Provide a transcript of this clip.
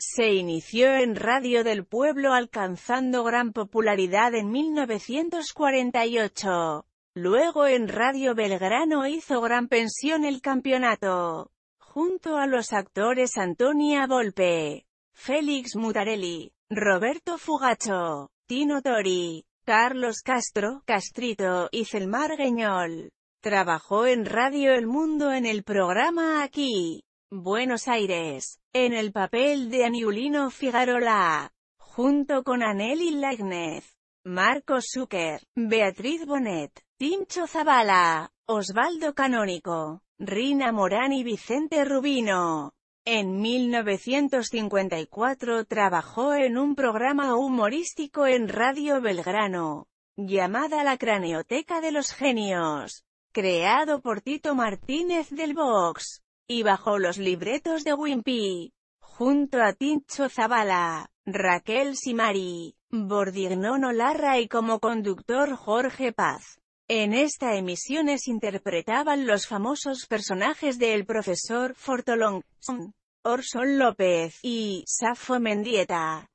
Se inició en Radio del Pueblo alcanzando gran popularidad en 1948. Luego en Radio Belgrano hizo gran pensión el campeonato, junto a los actores Antonia Volpe, Félix Mutarelli, Roberto Fugacho, Tino Tori, Carlos Castro, Castrito y Celmar Gueñol. Trabajó en Radio El Mundo en el programa Aquí. Buenos Aires, en el papel de Aniulino Figarola, junto con Anneli Lagnez, Marco Zucker, Beatriz Bonet, Timcho Zavala, Osvaldo Canónico, Rina Morán y Vicente Rubino. En 1954 trabajó en un programa humorístico en Radio Belgrano, llamada La Craneoteca de los Genios, creado por Tito Martínez del Vox y bajo los libretos de Wimpy, junto a Tincho Zavala, Raquel Simari, Bordignono Larra y como conductor Jorge Paz. En esta emisión se interpretaban los famosos personajes del profesor Fortolong, Orson López y Safo Mendieta.